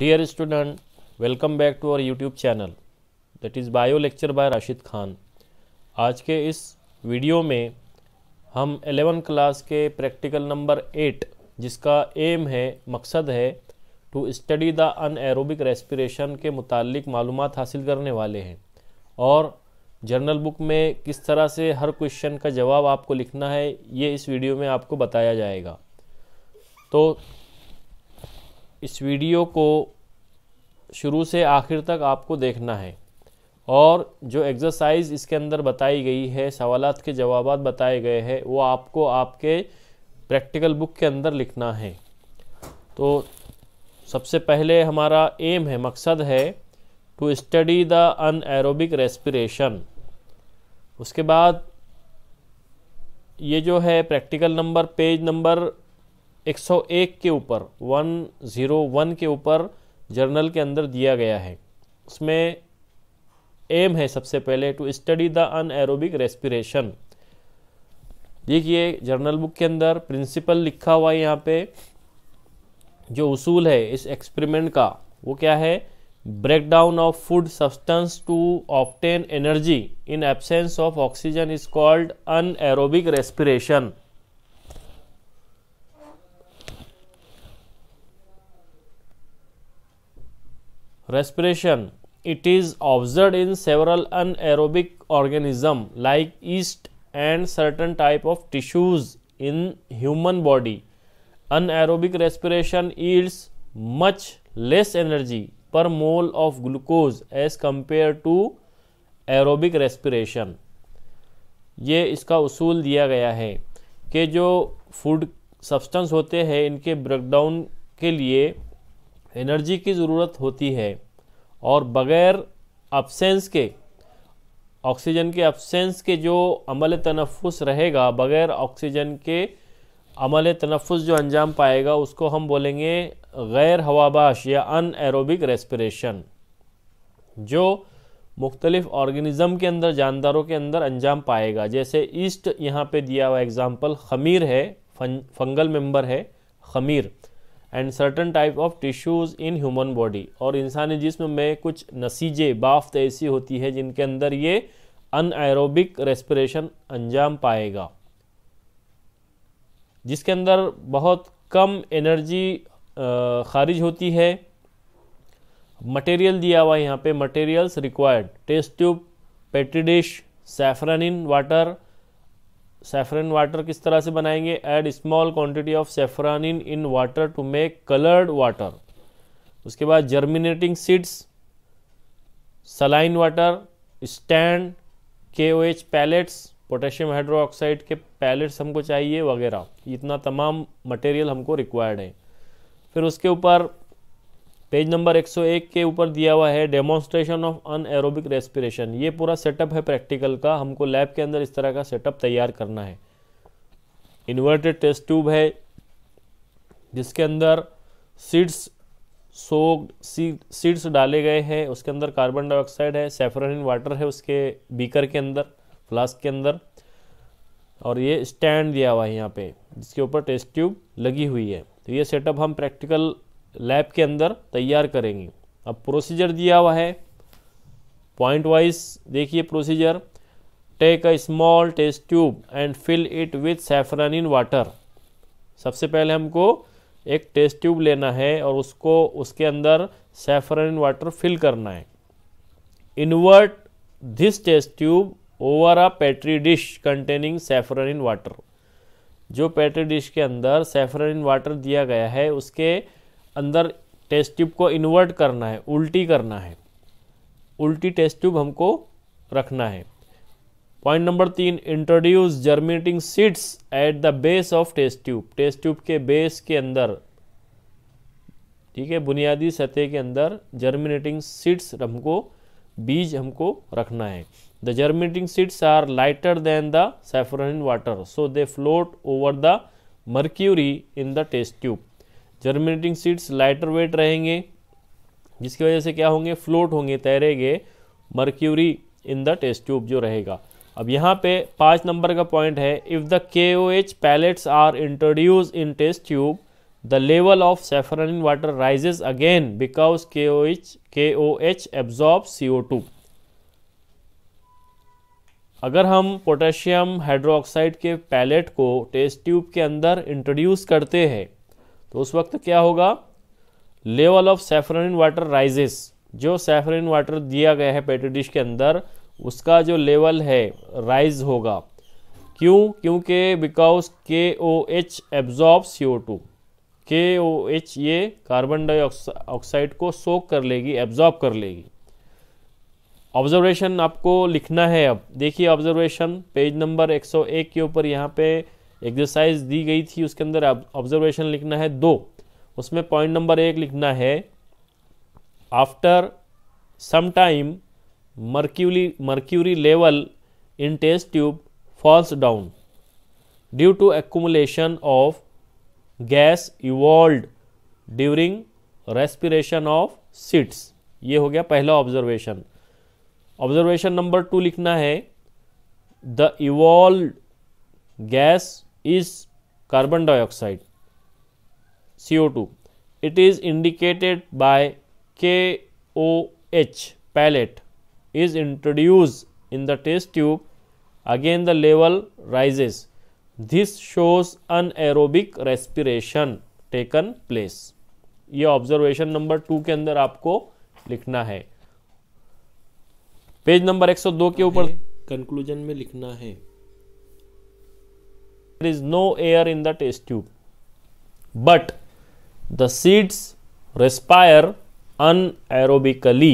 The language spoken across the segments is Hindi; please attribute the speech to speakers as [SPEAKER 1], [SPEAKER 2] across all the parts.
[SPEAKER 1] Dear student welcome back to our YouTube channel that is bio lecture by Rashid Khan आज के इस वीडियो में हम एलेवन क्लास के प्रैक्टिकल नंबर एट जिसका एम है मकसद है to study the anaerobic respiration के मुतालिक मालूम हासिल करने वाले हैं और जर्नल बुक में किस तरह से हर क्वेश्चन का जवाब आपको लिखना है ये इस वीडियो में आपको बताया जाएगा तो इस वीडियो को शुरू से आखिर तक आपको देखना है और जो एक्सरसाइज इसके अंदर बताई गई है सवालत के जवाब बताए गए हैं वो आपको आपके प्रैक्टिकल बुक के अंदर लिखना है तो सबसे पहले हमारा एम है मकसद है to study the anaerobic respiration उसके बाद ये जो है प्रैक्टिकल नंबर पेज नंबर 101 के ऊपर 101 के ऊपर जर्नल के अंदर दिया गया है उसमें एम है सबसे पहले to study the anaerobic respiration देखिए जर्नल बुक के अंदर प्रिंसिपल लिखा हुआ है यहाँ पे जो उसूल है इस एक्सपेरिमेंट का वो क्या है breakdown of food substance to obtain energy in absence of oxygen is called anaerobic respiration respiration it is observed in several anaerobic organism like yeast and certain type of tissues in human body anaerobic respiration yields much less energy per mole of glucose as compared to aerobic respiration ये इसका उसूल दिया गया है कि जो फूड सब्सटेंस होते हैं इनके ब्रेकडाउन के लिए एनर्जी की ज़रूरत होती है और बग़ैर अपसेंस के ऑक्सीजन के अपसेंस के जो अमल तनफ़ रहेगा बग़ैर ऑक्सीजन के अमल तनफ़ जो अंजाम पाएगा उसको हम बोलेंगे गैर हवाबाश या अन एरोबिक रेस्पिरेशन जो मुख्तलिफ़ ऑर्गेनिज़म के अंदर जानदारों के अंदर अंजाम पाएगा जैसे ईस्ट यहाँ पे दिया हुआ एग्ज़ाम्पल खमीर है फंगल मेंबर है खमीर and certain type of tissues in human body और इंसानी जिसम में कुछ नसीजे बाफ्त ऐसी होती है जिनके अंदर ये अनएरोबिक रेस्पिरेशन अंजाम पाएगा जिसके अंदर बहुत कम एनर्जी खारिज होती है मटेरियल दिया हुआ है यहाँ पे materials required test tube petri dish safranin water saffron water किस तरह से बनाएंगे add small quantity of safranin in water to make coloured water उसके बाद germinating seeds saline water stand K O H pellets potassium hydroxide के पैलेट्स हमको चाहिए वगैरह इतना तमाम मटेरियल हमको रिक्वायर्ड है फिर उसके ऊपर पेज नंबर 101 के ऊपर दिया हुआ है demonstration of anaerobic respiration ये पूरा सेटअप है प्रैक्टिकल का हमको लैब के अंदर इस तरह का सेटअप तैयार करना है इन्वर्टेड टेस्ट ट्यूब है जिसके अंदर सीड्स सोक्ड सीड्स डाले गए हैं उसके अंदर कार्बन डाइऑक्साइड है सेफ्रनिन वाटर है उसके बीकर के अंदर फ्लास्क के अंदर और ये स्टैंड दिया हुआ है यहाँ पे जिसके ऊपर टेस्ट ट्यूब लगी हुई है तो ये सेटअप हम प्रैक्टिकल लैब के अंदर तैयार करेंगे अब प्रोसीजर दिया हुआ है पॉइंट वाइज देखिए procedure take a small test tube and fill it with saffron in water सबसे पहले हमको एक टेस्ट ट्यूब लेना है और उसको उसके अंदर सेफरन इन वाटर फिल करना है invert this test tube over a petri dish containing saffron in water जो पैट्री डिश के अंदर सेफरन इन वाटर दिया गया है उसके अंदर टेस्ट ट्यूब को इन्वर्ट करना है उल्टी करना है उल्टी टेस्ट ट्यूब हमको रखना है पॉइंट नंबर तीन introduce germinating seeds at the base of test tube test tube के बेस के अंदर ठीक है बुनियादी सतह के अंदर जर्मिनेटिंग सीड्स हमको बीज हमको रखना है the germinating seeds are lighter than the saffron water so they float over the mercury in the test tube germinating seeds lighter weight रहेंगे जिसकी वजह से क्या होंगे फ्लोट होंगे तैरेंगे mercury in the test tube जो रहेगा अब यहाँ पे पाँच नंबर का पॉइंट है if the K O H pellets are introduce in test tube the level of safranin water rises again because K O H K O H absorb C O two अगर हम पोटेशियम हाइड्रोक्साइड के पैलेट को टेस्ट ट्यूब के अंदर इंट्रोड्यूस करते हैं तो उस वक्त क्या होगा level of saffron in water rises जो सेफर इन वाटर दिया गया है पेटी डिश के अंदर उसका जो लेवल है राइज होगा क्यों क्योंकि because K O H absorb C O two K O H ये कार्बन डाइऑक्साइड को सोक कर लेगी एब्जॉर्ब कर लेगी ऑब्जर्वेशन आपको लिखना है अब देखिए ऑब्जर्वेशन पेज नंबर 101 के ऊपर यहाँ पे एक्सरसाइज दी गई थी उसके अंदर ऑब्जर्वेशन लिखना है दो उसमें पॉइंट नंबर एक लिखना है after some time mercury mercury level in test tube falls down due to accumulation of gas evolve during respiration of seeds ये हो गया पहला ऑब्जर्वेशन ऑब्जर्वेशन नंबर टू लिखना है the evolve gas is carbon dioxide CO2. It is indicated by KOH pellet is introduced in the test tube. Again the level rises. This shows anaerobic respiration taken place. ये ऑब्जर्वेशन नंबर टू के अंदर आपको लिखना है पेज नंबर 102 के ऊपर कंक्लूजन में लिखना है there is no air in the test tube but the seeds respire anaerobically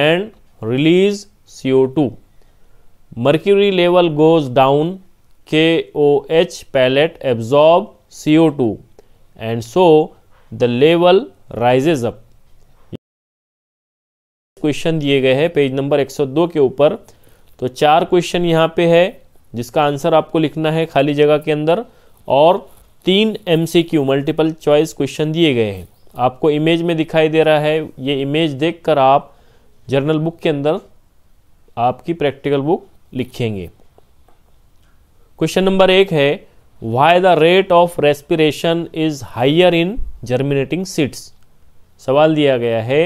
[SPEAKER 1] and release CO2 mercury level goes down KOH pellet absorb CO2 and so the level rises up question दिए गए हैं पेज नंबर 102 के ऊपर तो चार क्वेश्चन यहां पे है जिसका आंसर आपको लिखना है खाली जगह के अंदर और तीन क्यू मल्टीपल चॉइस क्वेश्चन दिए गए हैं आपको इमेज में दिखाई दे रहा है ये इमेज देखकर आप जर्नल बुक के अंदर आपकी प्रैक्टिकल बुक लिखेंगे क्वेश्चन नंबर एक है why the rate of respiration is higher in germinating seeds सवाल दिया गया है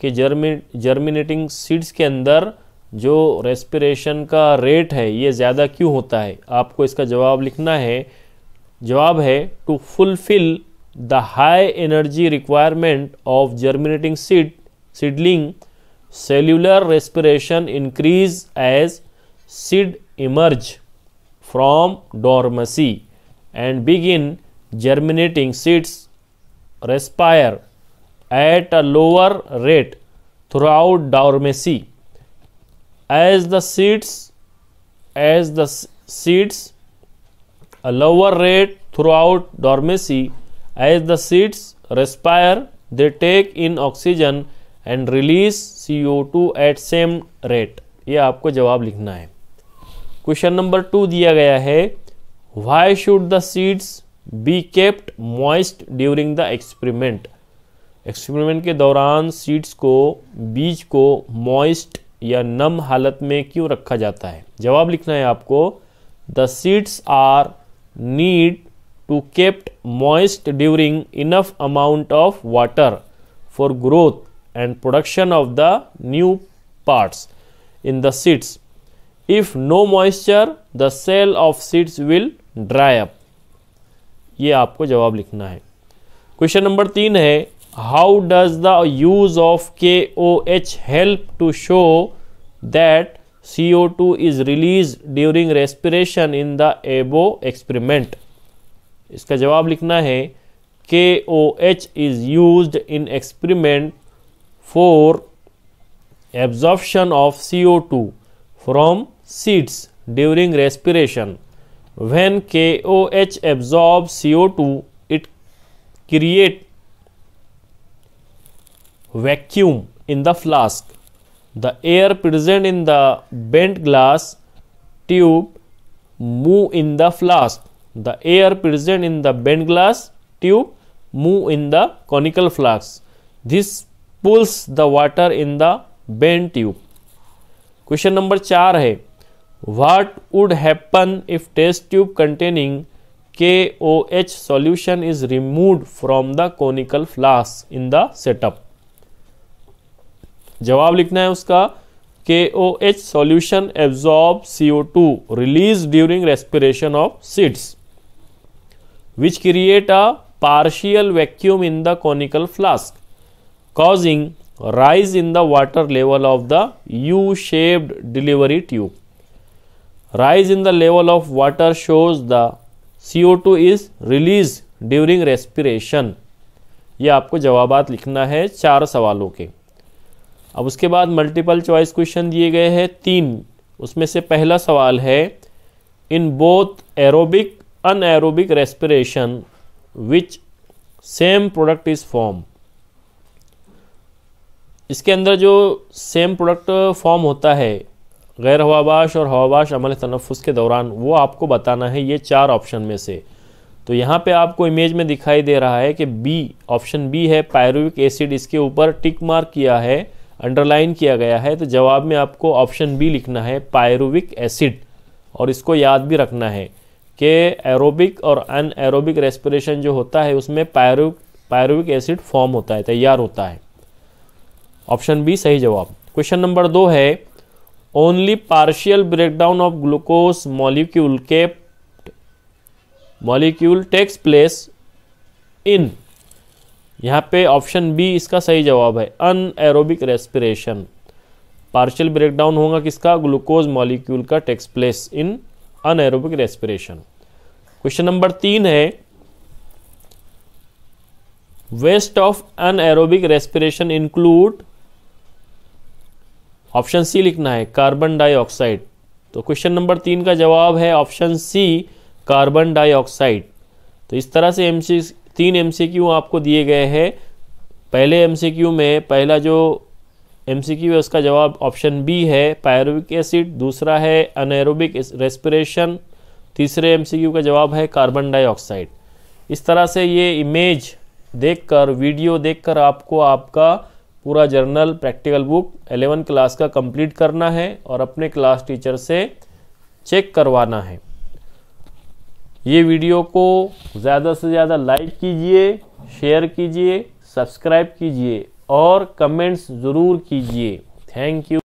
[SPEAKER 1] कि जर्मिन जर्मिनेटिंग सीड्स के अंदर जो रेस्पिरेशन का रेट है ये ज़्यादा क्यों होता है आपको इसका जवाब लिखना है जवाब है to fulfil the high energy requirement of germinating seed seedling cellular respiration increase as seed emerge from dormancy and begin seeds respire at a lower rate throughout dormancy as the seeds as the seeds a lower rate throughout dormancy as the seeds respire they take in oxygen and release CO2 at same rate ये आपको जवाब लिखना है क्वेश्चन नंबर टू दिया गया है why should the seeds be kept moist during the experiment experiment के दौरान सीड्स को बीज को मॉइस्ट या नम हालत में क्यों रखा जाता है जवाब लिखना है आपको the seeds are need to kept moist during enough amount of water for growth and production of the new parts in the seeds if no moisture the cell of seeds will dry up ये आपको जवाब लिखना है क्वेश्चन नंबर तीन है how does the use of KOH help to show that CO2 is released during respiration in the above experiment? इसका जवाब लिखना है KOH is used in experiment for absorption of CO2 from seeds during respiration. When KOH absorbs CO2, it creates vacuum in the flask. The air present in the bent glass tube move in the flask. The air present in the bent glass tube move in the conical flask. This pulls the water in the bent tube. Question number चार है what would happen if test tube containing KOH solution is removed from the conical flask in the setup जवाब लिखना है उसका K O H solution absorb CO two release during respiration of seeds which create a partial vacuum in the conical flask causing rise in the water level of the U shaped delivery tube rise in the level of water shows the CO two is release during respiration ये आपको जवाब लिखना है चार सवालों के अब उसके बाद मल्टीपल चॉइस क्वेश्चन दिए गए हैं तीन उसमें से पहला सवाल है in both aerobic anaerobic respiration which same product is form इसके अंदर जो सेम प्रोडक्ट फॉर्म होता है गैर हवाबाश और हवाबाश अमल तनफ़ के दौरान वो आपको बताना है ये चार ऑप्शन में से तो यहाँ पे आपको इमेज में दिखाई दे रहा है कि बी ऑप्शन बी है पायरुविक एसिड इसके ऊपर टिक मार्क किया है अंडरलाइन किया गया है तो जवाब में आपको ऑप्शन बी लिखना है पायरुविक एसिड और इसको याद भी रखना है कि एरोबिक और अन एरोबिक रेस्परेशन जो होता है उसमें पायरु पायरुविक एसिड फॉर्म होता है तैयार होता है ऑप्शन बी सही जवाब क्वेश्चन नंबर दो है only partial breakdown of glucose molecule के मॉलिक्यूल टेक्स प्लेस इन यहाँ पे ऑप्शन बी इसका सही जवाब है anaerobic respiration partial breakdown होगा किसका ग्लूकोज मॉलिक्यूल का takes place in anaerobic respiration question number तीन है waste of anaerobic respiration include option C लिखना है कार्बन डाइऑक्साइड तो क्वेश्चन नंबर तीन का जवाब है ऑप्शन सी कार्बन डाइऑक्साइड तो इस तरह से एम तीन एम आपको दिए गए हैं पहले एम में पहला जो एम है उसका जवाब ऑप्शन बी है पायरोबिक एसिड दूसरा है अनएरोबिक रेस्पिरेशन तीसरे एम का जवाब है कार्बन डाइऑक्साइड इस तरह से ये इमेज देखकर वीडियो देखकर आपको आपका पूरा journal practical book eleven class का कंप्लीट करना है और अपने क्लास टीचर से चेक करवाना है ये वीडियो को ज़्यादा से ज़्यादा लाइक कीजिए शेयर कीजिए सब्सक्राइब कीजिए और कमेंट्स ज़रूर कीजिए थैंक यू